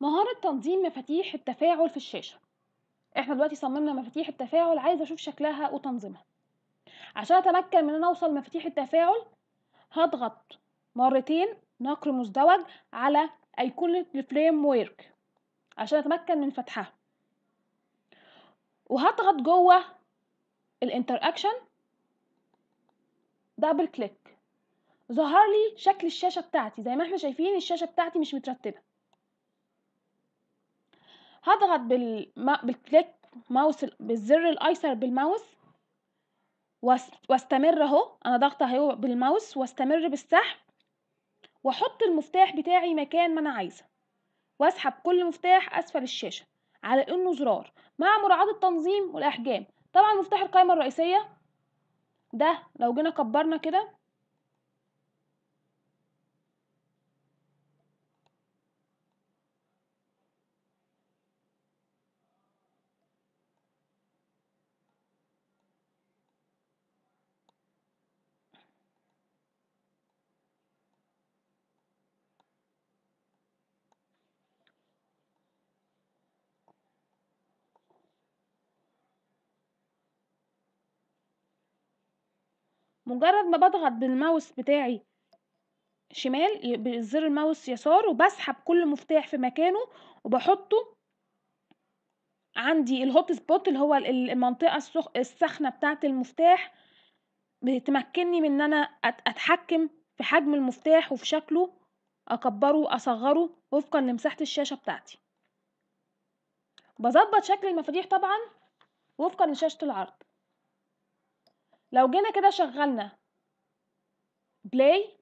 مهارة تنظيم مفاتيح التفاعل في الشاشة احنا دلوقتي صممنا مفاتيح التفاعل عايزة اشوف شكلها وتنظيمها عشان اتمكن من ان اوصل مفاتيح التفاعل هضغط مرتين نقر مزدوج على ايقونة الفريم ويرك عشان اتمكن من فتحها وهضغط جوه الانتر اكشن دبل كليك ظهر لي شكل الشاشه بتاعتي زي ما احنا شايفين الشاشه بتاعتي مش مترتبه هضغط بالما... بالكليك ماوس بالزر الايسر بالماوس واستمر اهو انا ضاغطه اهو بالماوس واستمر بالسحب واحط المفتاح بتاعي مكان ما انا عايزه واسحب كل مفتاح اسفل الشاشه على انه زرار مع مراعاه التنظيم والاحجام طبعا مفتاح القائمه الرئيسيه ده لو جينا كبرنا كده مجرد ما بضغط بالماوس بتاعي شمال بزر الماوس يسار وبسحب كل مفتاح في مكانه وبحطه عندي الهوت سبوت اللي هو المنطقة السخنة بتاعة المفتاح بتمكنني من ان انا اتحكم في حجم المفتاح وفي شكله اكبره اصغره وفقا لمساحة الشاشة بتاعتي بظبط شكل المفاتيح طبعا وفقا لشاشة العرض لو جينا كده شغلنا بلاي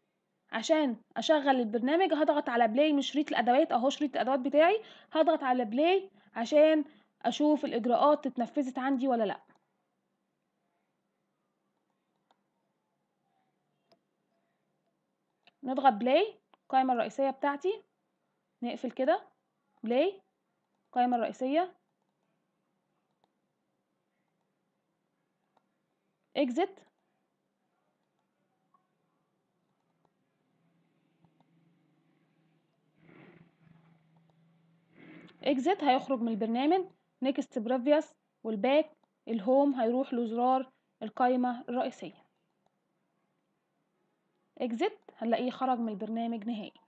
عشان اشغل البرنامج هضغط على بلاي من شريط الادوات اهو شريط الادوات بتاعي هضغط على بلاي عشان اشوف الاجراءات اتنفذت عندي ولا لا نضغط بلاي القائمه الرئيسيه بتاعتي نقفل كده بلاي القائمه الرئيسيه exit exit هيخرج من البرنامج next previous والباك الهوم هيروح لزرار القائمة الرئيسية exit هنلاقيه خرج من البرنامج نهائي